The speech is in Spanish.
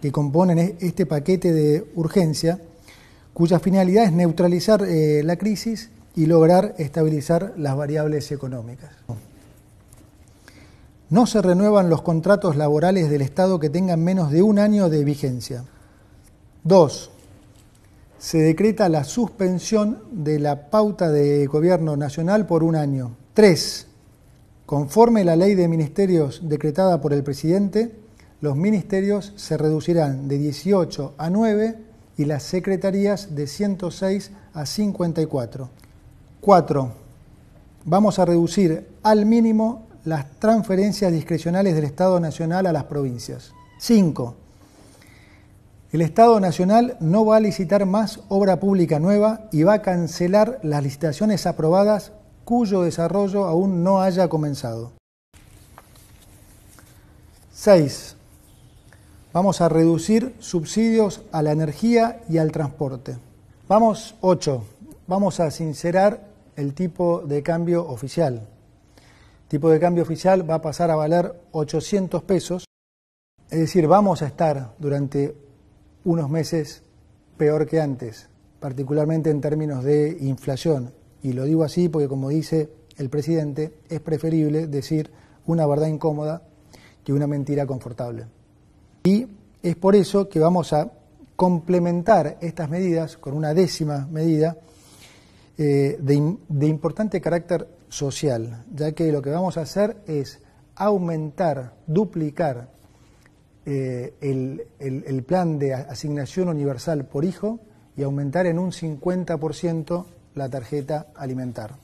que componen e-, este paquete de urgencia, cuya finalidad es neutralizar eh, la crisis y lograr estabilizar las variables económicas. No se renuevan los contratos laborales del Estado que tengan menos de un año de vigencia. Dos, Se decreta la suspensión de la pauta de gobierno nacional por un año. Tres, Conforme la ley de ministerios decretada por el presidente, los ministerios se reducirán de 18 a 9 y las secretarías de 106 a 54. 4. Vamos a reducir al mínimo las transferencias discrecionales del Estado Nacional a las provincias. 5. El Estado Nacional no va a licitar más obra pública nueva y va a cancelar las licitaciones aprobadas cuyo desarrollo aún no haya comenzado. 6. Vamos a reducir subsidios a la energía y al transporte. Vamos, ocho, Vamos a sincerar el tipo de cambio oficial. El tipo de cambio oficial va a pasar a valer 800 pesos. Es decir, vamos a estar durante unos meses peor que antes, particularmente en términos de inflación. Y lo digo así porque, como dice el presidente, es preferible decir una verdad incómoda que una mentira confortable. Y es por eso que vamos a complementar estas medidas con una décima medida eh, de, importante carácter social, ya que lo que vamos a hacer es aumentar, duplicar eh, el, el, plan de asignación universal por hijo y aumentar en un 50% la tarjeta alimentar.